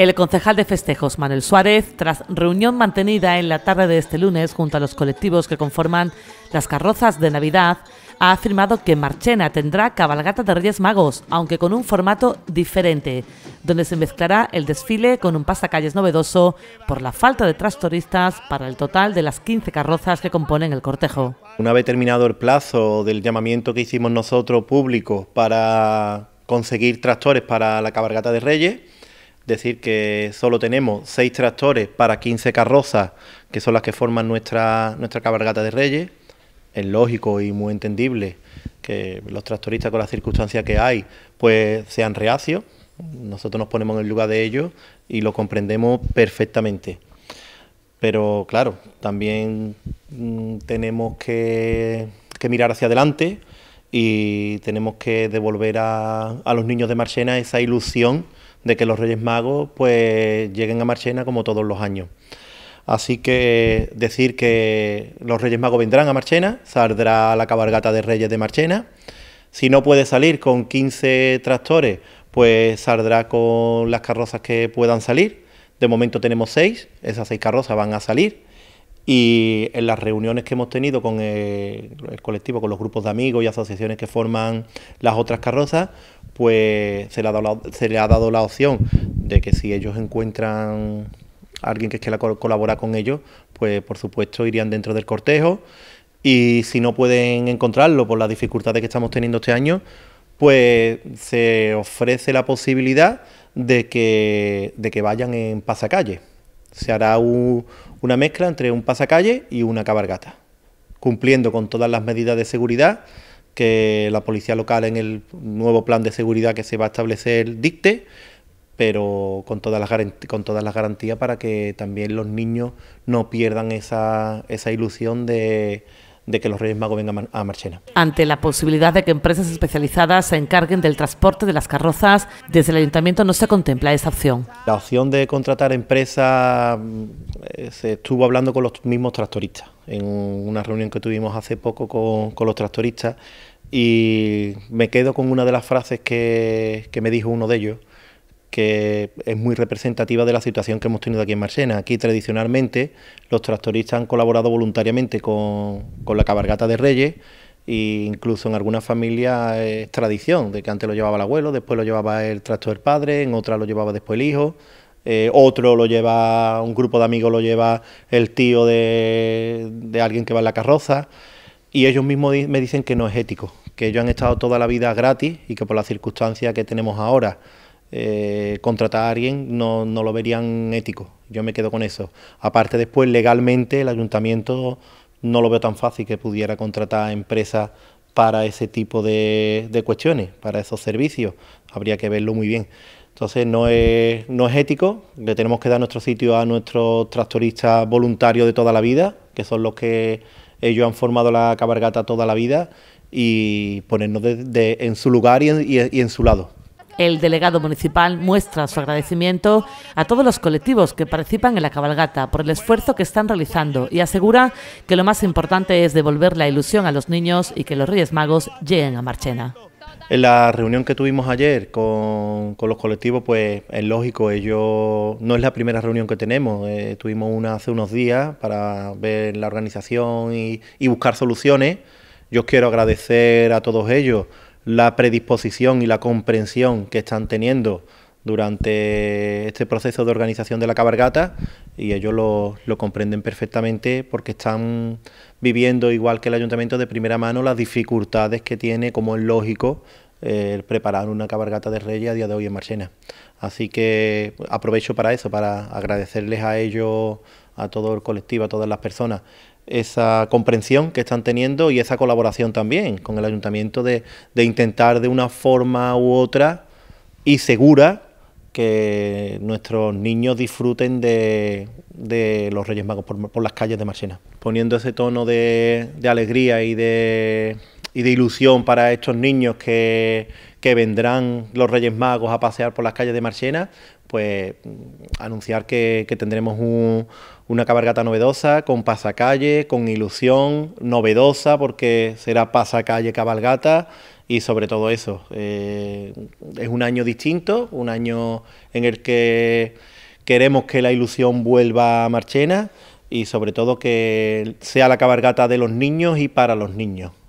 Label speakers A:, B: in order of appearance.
A: El concejal de festejos, Manuel Suárez, tras reunión mantenida en la tarde de este lunes junto a los colectivos que conforman las carrozas de Navidad, ha afirmado que Marchena tendrá cabalgata de Reyes Magos, aunque con un formato diferente, donde se mezclará el desfile con un pasacalles novedoso por la falta de trastoristas para el total de las 15 carrozas que componen el cortejo.
B: Una vez terminado el plazo del llamamiento que hicimos nosotros público para conseguir tractores para la cabalgata de Reyes, decir que solo tenemos seis tractores para 15 carrozas, que son las que forman nuestra, nuestra cabalgata de Reyes. Es lógico y muy entendible que los tractoristas con las circunstancias que hay pues sean reacios. Nosotros nos ponemos en el lugar de ellos y lo comprendemos perfectamente. Pero claro, también mm, tenemos que, que mirar hacia adelante y tenemos que devolver a, los niños de Marchena esa ilusión de que los Reyes Magos pues lleguen a Marchena como todos los años. Así que decir que los Reyes Magos vendrán a Marchena, saldrá la cabalgata de Reyes de Marchena. Si no puede salir con 15 tractores, pues saldrá con las carrozas que puedan salir. De momento tenemos seis, esas seis carrozas van a salir y en las reuniones que hemos tenido con el, colectivo, con los grupos de amigos y asociaciones que forman las otras carrozas, pues se le ha dado la, opción de que si ellos encuentran a alguien que quiera colaborar con ellos, pues por supuesto irían dentro del cortejo. Y si no pueden encontrarlo por las dificultades que estamos teniendo este año, pues se ofrece la posibilidad de que, de que vayan en pasacalle. Se hará una mezcla entre un pasacalle y una cabargata, cumpliendo con todas las medidas de seguridad que la policía local en el nuevo plan de seguridad que se va a establecer dicte, pero con todas las, con todas las garantías para que también los niños no pierdan esa, esa ilusión de de que los Reyes Magos vengan a Marchena.
A: Ante la posibilidad de que empresas especializadas se encarguen del transporte de las carrozas, desde el ayuntamiento no se contempla
B: esa opción. La opción de contratar empresas eh, se estuvo hablando con los mismos tractoristas, en una reunión que tuvimos hace poco con, los tractoristas, y me quedo con una de las frases que me dijo uno de ellos que es muy representativa de la situación que hemos tenido aquí en Marsena. Aquí tradicionalmente los tractoristas han colaborado voluntariamente con, la cabargata de Reyes e incluso en algunas familias es tradición, de que antes lo llevaba el abuelo, después lo llevaba el tractor del padre, en otras lo llevaba después el hijo, eh, otro lo lleva, un grupo de amigos lo lleva el tío de, de alguien que va en la carroza y ellos mismos me dicen que no es ético, que ellos han estado toda la vida gratis y que por la circunstancia que tenemos ahora eh, contratar a alguien no, lo verían ético. Yo me quedo con eso. Aparte después, legalmente, el ayuntamiento no lo veo tan fácil que pudiera contratar a empresas para ese tipo de, cuestiones, para esos servicios. Habría que verlo muy bien. Entonces no es, no es ético, le tenemos que dar nuestro sitio a nuestros tractoristas voluntarios de toda la vida, que son los que ellos han formado la cabargata toda la vida, y ponernos de, en su lugar y en su lado.
A: El delegado municipal muestra su agradecimiento a todos los colectivos que participan en la cabalgata por el esfuerzo que están realizando y asegura que lo más importante es devolver la ilusión a los niños y que los Reyes Magos lleguen a Marchena.
B: En la reunión que tuvimos ayer con, los colectivos, pues es lógico, ello no es la primera reunión que tenemos, eh, tuvimos una hace unos días para ver la organización y buscar soluciones. Yo quiero agradecer a todos ellos la predisposición y la comprensión que están teniendo durante este proceso de organización de la cabargata... y ellos lo, comprenden perfectamente porque están viviendo, igual que el ayuntamiento, de primera mano las dificultades que tiene, como es lógico, eh, preparar una cabargata de reyes a día de hoy en Marchena. Así que aprovecho para eso, para agradecerles a ellos, a todo el colectivo, a todas las personas esa comprensión que están teniendo y esa colaboración también con el ayuntamiento de, intentar de una forma u otra y segura que nuestros niños disfruten de, los Reyes Magos por, las calles de Marchena, poniendo ese tono de alegría y de y de ilusión para estos niños que, que vendrán los Reyes Magos a pasear por las calles de Marchena, pues mm, anunciar que, tendremos una cabalgata novedosa, con pasacalle, con ilusión, novedosa, porque será pasacalle cabalgata y sobre todo eso. Eh, es un año distinto, un año en el que queremos que la ilusión vuelva a Marchena y sobre todo que sea la cabalgata de los niños y para los niños.